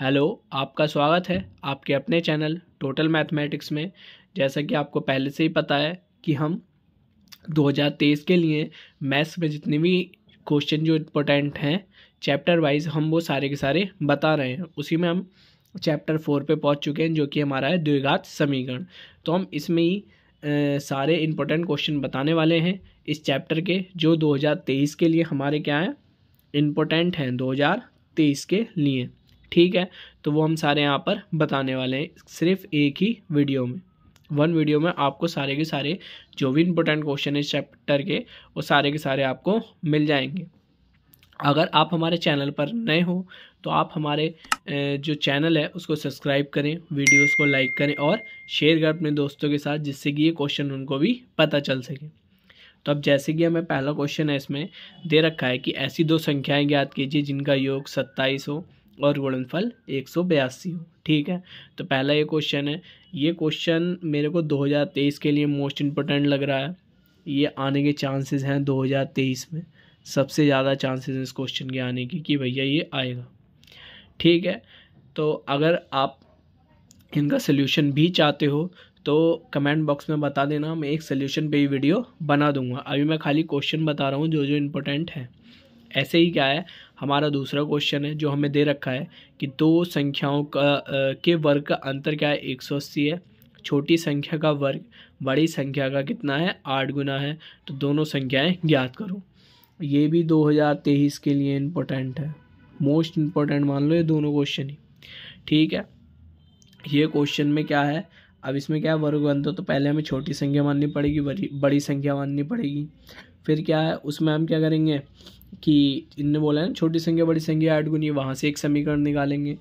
hello आपका स्वागत है आपके अपने चैनल टोटल मैथमेटिक्स में जैसा कि आपको पहले से ही पता है कि हम 2023 के लिए मैथ्स में जितने भी क्वेश्चन जो इम्पोर्टेंट हैं चैप्टर वाइज हम वो सारे के सारे बता रहे हैं उसी में हम चैप्टर फोर पे पहुंच चुके हैं जो कि हमारा है द्विघात समीकरण तो हम इसमें ही आ, सारे इम्पोर्टेंट क्वेश्चन बताने वाले हैं इस चैप्टर के जो 2023 के लिए हमारे क्या हैं इम्पोर्टेंट हैं 2023 के लिए ठीक है तो वो हम सारे यहाँ पर बताने वाले हैं सिर्फ एक ही वीडियो में वन वीडियो में आपको सारे के सारे जो भी इम्पोर्टेंट क्वेश्चन है इस चैप्टर के वो सारे के सारे आपको मिल जाएंगे अगर आप हमारे चैनल पर नए हो तो आप हमारे जो चैनल है उसको सब्सक्राइब करें वीडियोस को लाइक करें और शेयर करें अपने दोस्तों के साथ जिससे कि ये क्वेश्चन उनको भी पता चल सके तो अब जैसे कि हमें पहला क्वेश्चन है इसमें दे रखा है कि ऐसी दो संख्याएं ज्ञात कीजिए जिनका योग सत्ताईस हो और गुणनफल एक सौ बयासी हो ठीक है तो पहला ये क्वेश्चन है ये क्वेश्चन मेरे को 2023 के लिए मोस्ट इम्पोर्टेंट लग रहा है ये आने के चांसेस हैं 2023 में सबसे ज़्यादा चांसेस हैं इस क्वेश्चन के आने की कि भैया ये आएगा ठीक है तो अगर आप इनका सोल्यूशन भी चाहते हो तो कमेंट बॉक्स में बता देना मैं एक सोल्यूशन पे ही वीडियो बना दूंगा अभी मैं खाली क्वेश्चन बता रहा हूँ जो जो इम्पोर्टेंट है ऐसे ही क्या है हमारा दूसरा क्वेश्चन है जो हमें दे रखा है कि दो संख्याओं का के वर्ग का अंतर क्या है एक सौ अस्सी है छोटी संख्या का वर्ग बड़ी संख्या का कितना है आठ गुना है तो दोनों संख्याएं ज्ञात करो ये भी 2023 के लिए इम्पोर्टेंट है मोस्ट इम्पोर्टेंट मान लो ये दोनों क्वेश्चन ही ठीक है ये क्वेश्चन में क्या है अब इसमें क्या है वर्ग अंतर तो पहले हमें छोटी संख्या माननी पड़ेगी बड़ी बड़ी संख्या माननी पड़ेगी फिर क्या है उसमें हम क्या करेंगे कि इनने बोला है ना छोटी संख्या बड़ी संख्या आठ गुनी वहाँ से एक समीकरण निकालेंगे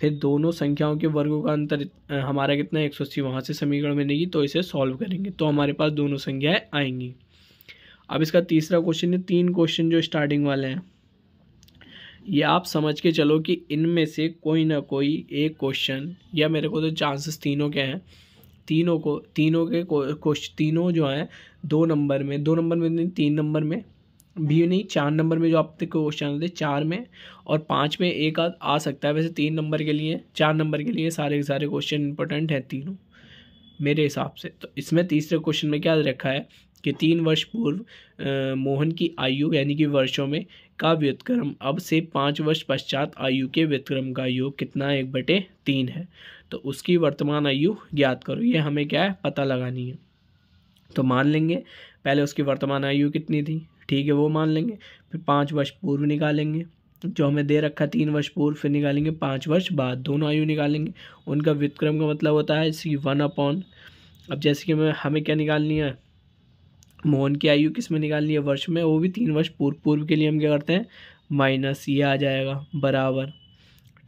फिर दोनों संख्याओं के वर्गों का अंतर हमारा कितना है एक सौ अस्सी वहाँ से समीकरण मिलेगी तो इसे सॉल्व करेंगे तो हमारे पास दोनों संख्याएँ आएंगी अब इसका तीसरा क्वेश्चन है तीन क्वेश्चन जो स्टार्टिंग वाले हैं ये आप समझ के चलो कि इनमें से कोई ना कोई एक क्वेश्चन या मेरे को तो चांसेस तीनों के हैं तीनों को तीनों के क्वेश्चन तीनों जो हैं दो नंबर में दो नंबर में नहीं तीन नंबर में व्यू नहीं चार नंबर में जो आप तक क्वेश्चन थे चार में और पाँच में एक आ, आ सकता है वैसे तीन नंबर के लिए चार नंबर के लिए सारे के सारे क्वेश्चन इंपॉर्टेंट हैं तीनों मेरे हिसाब से तो इसमें तीसरे क्वेश्चन में क्या रखा है कि तीन वर्ष पूर्व आ, मोहन की आयु यानी कि वर्षों में का व्युतक्रम अब से पाँच वर्ष पश्चात आयु के व्युतक्रम का योग कितना एक बटे तीन है तो उसकी वर्तमान आयु ज्ञात करो ये हमें क्या है पता लगानी है तो मान लेंगे पहले उसकी वर्तमान आयु कितनी थी ठीक है वो मान लेंगे फिर पाँच वर्ष पूर्व निकालेंगे जो हमें दे रखा है तीन वर्ष पूर्व फिर निकालेंगे पाँच वर्ष बाद दोनों आयु निकालेंगे उनका व्युतक्रम का मतलब होता है सी वन अपॉन अब जैसे कि हमें हमें क्या निकालनी है मोहन की आयु किस में निकालनी है वर्ष में वो भी तीन वर्ष पूर्व पूर्व के लिए हम क्या करते हैं माइनस ये आ जाएगा बराबर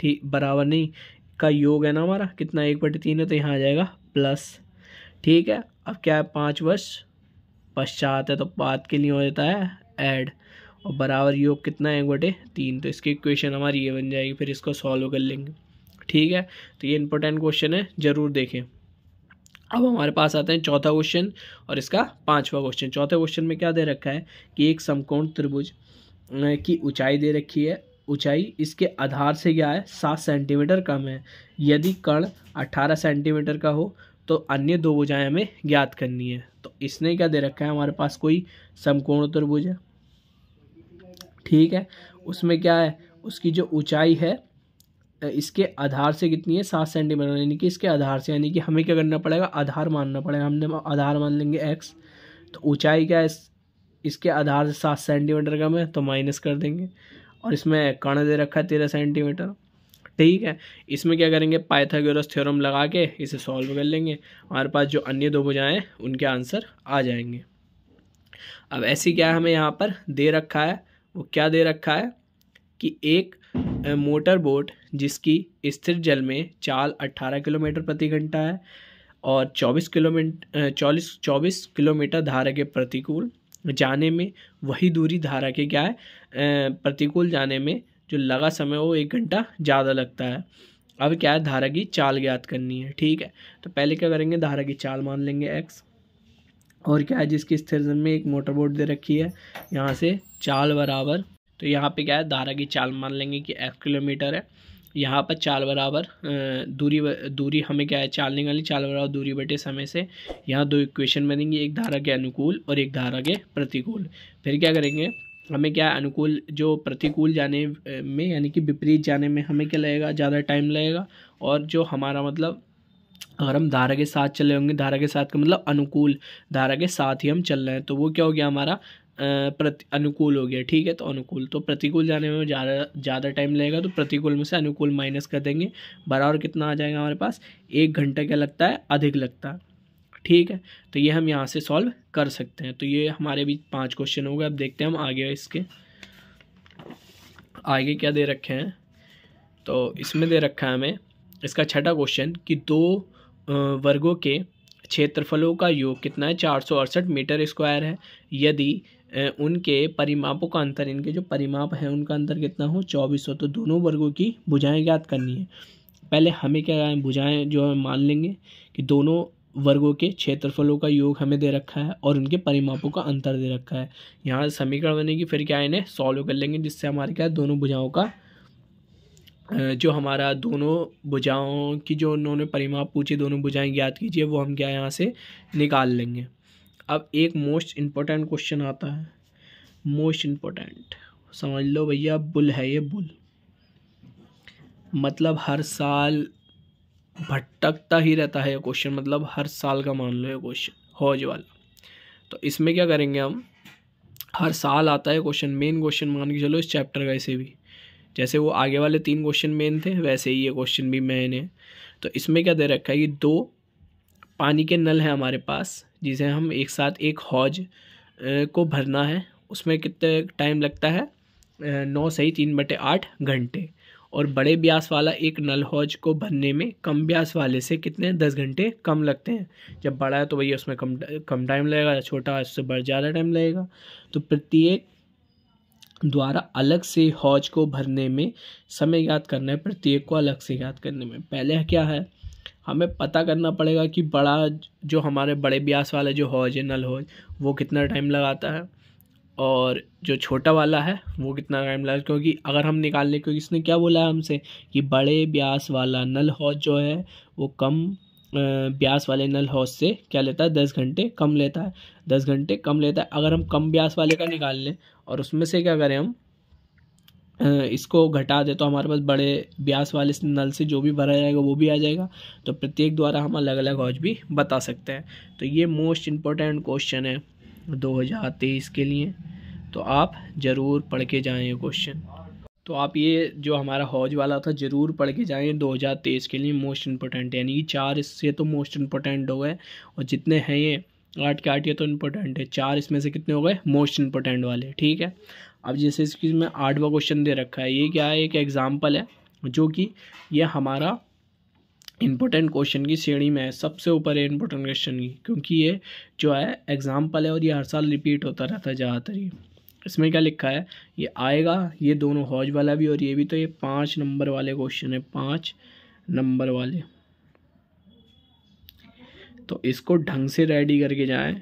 ठीक बराबर नहीं का योग है ना हमारा कितना एक बटे तीन है तो यहाँ आ जाएगा प्लस ठीक है अब क्या है पाँच वर्ष पश्चात है तो पात के लिए हो जाता है ऐड और बराबर योग कितना है बटे तीन तो इसकी इक्वेशन हमारी ये बन जाएगी फिर इसको सॉल्व कर लेंगे ठीक है तो ये इंपॉर्टेंट क्वेश्चन है ज़रूर देखें अब हमारे पास आते हैं चौथा क्वेश्चन और इसका पांचवा क्वेश्चन चौथे क्वेश्चन में क्या दे रखा है कि एक समकोण त्रिभुज की ऊंचाई दे रखी है ऊंचाई इसके आधार से क्या है सात सेंटीमीटर कम है यदि कण अट्ठारह सेंटीमीटर का हो तो अन्य दो भुजाएं हमें ज्ञात करनी है तो इसने क्या दे रखा है हमारे पास कोई समकोणोत्तर भुजा ठीक है उसमें क्या है उसकी जो ऊंचाई है इसके आधार से कितनी है सात सेंटीमीटर यानी कि इसके आधार से यानी कि हमें क्या करना पड़ेगा आधार मानना पड़ेगा हमने आधार मान लेंगे एक्स तो ऊंचाई क्या है इस, इसके आधार से सात सेंटीमीटर कम है तो माइनस कर देंगे और इसमें कर्ण दे रखा है तेरह सेंटीमीटर ठीक है इसमें क्या करेंगे पाइथागोरस थ्योरम लगा के इसे सॉल्व कर लेंगे हमारे पास जो अन्य दो बुझाएँ हैं उनके आंसर आ जाएंगे अब ऐसी क्या हमें यहाँ पर दे रखा है वो क्या दे रखा है कि एक मोटर बोट जिसकी स्थिर जल में चाल 18 किलोमीटर प्रति घंटा है और 24 किलोमीटर चौलीस चौबीस किलोमीटर धारा के प्रतिकूल जाने में वही दूरी धारा के क्या है प्रतिकूल जाने में जो लगा समय वो एक घंटा ज़्यादा लगता है अब क्या है धारा की चाल ज्ञात करनी है ठीक है तो पहले क्या करेंगे धारा की चाल मान लेंगे एक्स और क्या है जिसकी स्थिर जन में एक मोटर बोर्ड दे रखी है यहाँ से चाल बराबर तो यहाँ पे क्या है धारा की चाल मान लेंगे कि एक्स किलोमीटर है यहाँ पर चाल बराबर दूरी दूरी हमें क्या है चाल वाली चाल बराबर दूरी बटे समय से यहाँ दो इक्वेशन बनेंगी एक धारा के अनुकूल और एक धारा के प्रतिकूल फिर क्या करेंगे हमें क्या अनुकूल जो प्रतिकूल जाने में यानी कि विपरीत जाने में हमें क्या लगेगा ज़्यादा टाइम लगेगा और जो हमारा मतलब अगर हम धारा के साथ चले होंगे धारा के साथ का मतलब अनुकूल धारा के साथ ही हम चल रहे हैं तो वो क्या हो गया हमारा प्रति अनुकूल हो गया ठीक है तो अनुकूल तो प्रतिकूल जाने में ज़्यादा ज़्यादा टाइम लगेगा तो प्रतिकूल में से अनुकूल माइनस कर देंगे बराबर कितना आ जाएगा हमारे पास एक घंटा क्या लगता है अधिक लगता है ठीक है तो ये हम यहाँ से सॉल्व कर सकते हैं तो ये हमारे भी पांच क्वेश्चन हो गए अब देखते हैं हम आगे इसके आगे क्या दे रखे हैं तो इसमें दे रखा है हमें इसका छठा क्वेश्चन कि दो वर्गों के क्षेत्रफलों का योग कितना है चार मीटर स्क्वायर है यदि उनके परिमापों का अंतर इनके जो परिमाप हैं उनका अंतर कितना हो चौबीस सौ तो दोनों वर्गों की भुजाएं ज्ञात करनी है पहले हमें क्या भुजाएं जो है मान लेंगे कि दोनों वर्गों के क्षेत्रफलों का योग हमें दे रखा है और उनके परिमापों का अंतर दे रखा है यहाँ समीकरण बनेगी फिर क्या इन्हें सॉल्व कर लेंगे जिससे हमारे क्या दोनों भुजाओं का जो हमारा दोनों भुजाओं की जो उन्होंने परिमाप पूछे दोनों भुजाएं ज्ञात कीजिए वो हम क्या यहाँ से निकाल लेंगे अब एक मोस्ट इम्पोर्टेंट क्वेश्चन आता है मोस्ट इम्पोर्टेंट समझ लो भैया बुल है ये बुल मतलब हर साल भटकता ही रहता है ये क्वेश्चन मतलब हर साल का मान लो ये क्वेश्चन हौज वाला तो इसमें क्या करेंगे हम हर साल आता है क्वेश्चन मेन क्वेश्चन मान के चलो इस चैप्टर का ऐसे भी जैसे वो आगे वाले तीन क्वेश्चन मेन थे वैसे ही ये क्वेश्चन भी मेन है तो इसमें क्या दे रखा है कि दो पानी के नल हैं हमारे पास जिसे हम एक साथ एक हौज को भरना है उसमें कितने टाइम लगता है नौ सही तीन बटे आठ घंटे और बड़े ब्यास वाला एक नल हौज को भरने में कम ब्यास वाले से कितने दस घंटे कम लगते हैं जब बड़ा है तो भैया उसमें कम कम टाइम लगेगा या छोटा है उससे बड़ा ज़्यादा टाइम लगेगा तो प्रत्येक द्वारा अलग से हौज को भरने में समय याद करना है प्रत्येक को अलग से याद करने में पहले क्या है हमें पता करना पड़ेगा कि बड़ा जो हमारे बड़े ब्यास वाला जो हौज है नल हौज वो कितना टाइम लगाता है और जो छोटा वाला है वो कितना टाइम लगा क्योंकि अगर हम निकाल लें क्योंकि इसने क्या बोला है हमसे कि बड़े ब्यास वाला नल हौज जो है वो कम ब्यास वाले नल हौज से क्या लेता है दस घंटे कम लेता है दस घंटे कम लेता है अगर हम कम ब्यास वाले का निकाल लें और उसमें से क्या करें हम इसको घटा दे तो हमारे पास बड़े ब्यास वाले नल से जो भी भरा जाएगा वो भी आ जाएगा तो प्रत्येक द्वारा हम अलग अलग हौज भी बता सकते हैं तो ये मोस्ट इम्पोर्टेंट क्वेश्चन है 2023 के लिए तो आप ज़रूर पढ़ के जाएँ ये क्वेश्चन तो आप ये जो हमारा हौज वाला था ज़रूर पढ़ के जाएँ 2023 के लिए मोस्ट इम्पोर्टेंट यानी कि चार इससे तो मोस्ट इम्पोर्टेंट हो गए और जितने हैं ये आठ के आठ ये तो इम्पोर्टेंट है चार इसमें से कितने हो गए मोस्ट इम्पोर्टेंट वाले ठीक है अब जैसे इसकी मैं आठवा क्वेश्चन दे रखा है ये क्या है एक एग्ज़ाम्पल है जो कि ये हमारा इम्पोर्टेंट क्वेश्चन की श्रेणी में है सबसे ऊपर है इम्पोर्टेंट क्वेश्चन की क्योंकि ये जो है एग्ज़ाम्पल है और ये हर साल रिपीट होता रहता है ज़्यादातर ये इसमें क्या लिखा है ये आएगा ये दोनों हौज वाला भी और ये भी तो ये पाँच नंबर वाले क्वेश्चन है पाँच नंबर वाले तो इसको ढंग से रेडी करके जाएँ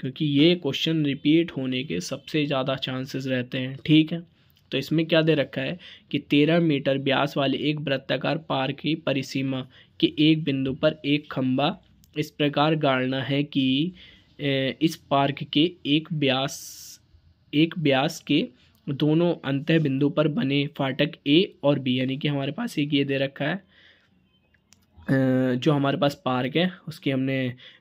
क्योंकि ये क्वेश्चन रिपीट होने के सबसे ज़्यादा चांसेस रहते हैं ठीक है तो इसमें क्या दे रखा है कि तेरह मीटर व्यास वाले एक वृत्ताकार पार की परिसीमा के एक बिंदु पर एक खम्बा इस प्रकार गाड़ना है कि इस पार्क के एक ब्यास एक ब्यास के दोनों अंत बिंदु पर बने फाटक ए और बी यानी कि हमारे पास एक ये दे रखा है जो हमारे पास पार्क है उसकी हमने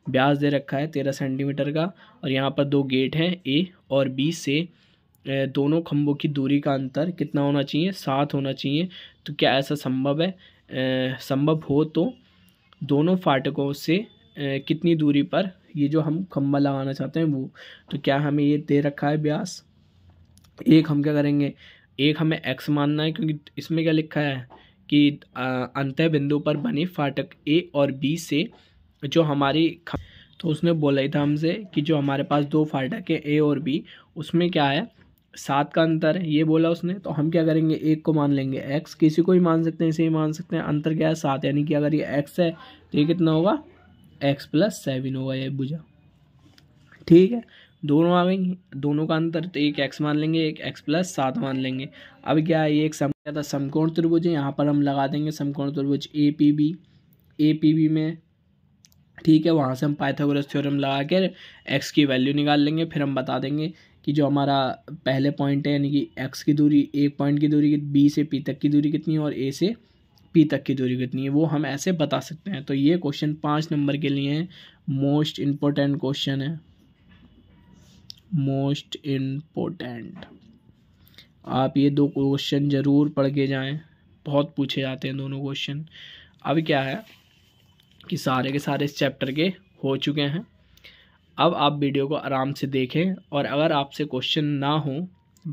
ब्याज दे रखा है तेरह सेंटीमीटर का और यहाँ पर दो गेट हैं ए और बी से दोनों खम्भों की दूरी का अंतर कितना होना चाहिए सात होना चाहिए तो क्या ऐसा संभव है संभव हो तो दोनों फाटकों से कितनी दूरी पर ये जो हम खम्भा लगाना चाहते हैं वो तो क्या हमें ये दे रखा है ब्यास एक हम क्या करेंगे एक हमें एक्स मानना है क्योंकि इसमें क्या लिखा है कि अंत बिंदु पर बने फाटक ए और बी से जो हमारी तो उसने बोला ही था हमसे कि जो हमारे पास दो फाटक है ए और बी उसमें क्या है सात का अंतर है ये बोला उसने तो हम क्या करेंगे एक को मान लेंगे एक्स किसी को ही मान सकते हैं इसे ही मान सकते हैं अंतर क्या है सात यानी कि अगर ये एक्स है तो ये कितना होगा एक्स प्लस सेवन होगा ये बुझा ठीक है दोनों आ गई दोनों का अंतर तो एक एक्स मान लेंगे एक एक्स प्लस सात मान लेंगे अब क्या है ये एक सम क्या था समकोण त्रिभुज है यहाँ पर हम लगा देंगे समकोण त्रिभुज A P B A P B में ठीक है वहाँ से हम पाइथागोरस थ्योरम लगा कर एक्स की वैल्यू निकाल लेंगे फिर हम बता देंगे कि जो हमारा पहले पॉइंट है यानी कि एक्स की दूरी एक पॉइंट की दूरी बी से पी तक की दूरी कितनी है और ए से पी तक की दूरी कितनी है वो हम ऐसे बता सकते हैं तो ये क्वेश्चन पाँच नंबर के लिए मोस्ट इम्पोर्टेंट क्वेश्चन है मोस्ट इम्पोर्टेंट आप ये दो क्वेश्चन ज़रूर पढ़ के जाएँ बहुत पूछे जाते हैं दोनों क्वेश्चन अब क्या है कि सारे के सारे इस चैप्टर के हो चुके हैं अब आप वीडियो को आराम से देखें और अगर आपसे क्वेश्चन ना हो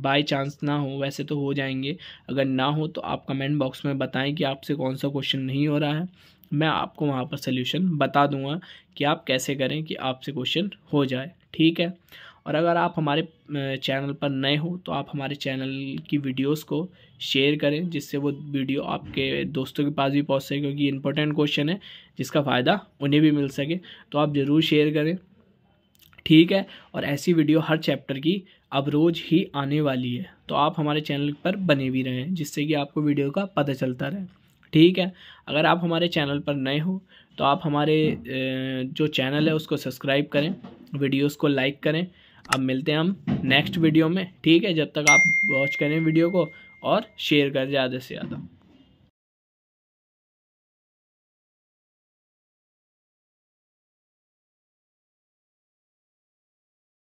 बाय चांस ना हो वैसे तो हो जाएंगे अगर ना हो तो आप कमेंट बॉक्स में बताएं कि आपसे कौन सा क्वेश्चन नहीं हो रहा है मैं आपको वहाँ पर सोल्यूशन बता दूंगा कि आप कैसे करें कि आपसे क्वेश्चन हो जाए ठीक है और अगर आप हमारे चैनल पर नए हो तो आप हमारे चैनल की वीडियोस को शेयर करें जिससे वो वीडियो आपके दोस्तों के पास भी पहुंच सके क्योंकि इम्पोर्टेंट क्वेश्चन है जिसका फ़ायदा उन्हें भी मिल सके तो आप ज़रूर शेयर करें ठीक है और ऐसी वीडियो हर चैप्टर की अब रोज़ ही आने वाली है तो आप हमारे चैनल पर बने भी रहें जिससे कि आपको वीडियो का पता चलता रहे ठीक है अगर आप हमारे चैनल पर नए हो तो आप हमारे जो चैनल है उसको सब्सक्राइब करें वीडियोस को लाइक करें अब मिलते हैं हम नेक्स्ट वीडियो में ठीक है जब तक आप वॉच करें वीडियो को और शेयर करें ज़्यादा से ज़्यादा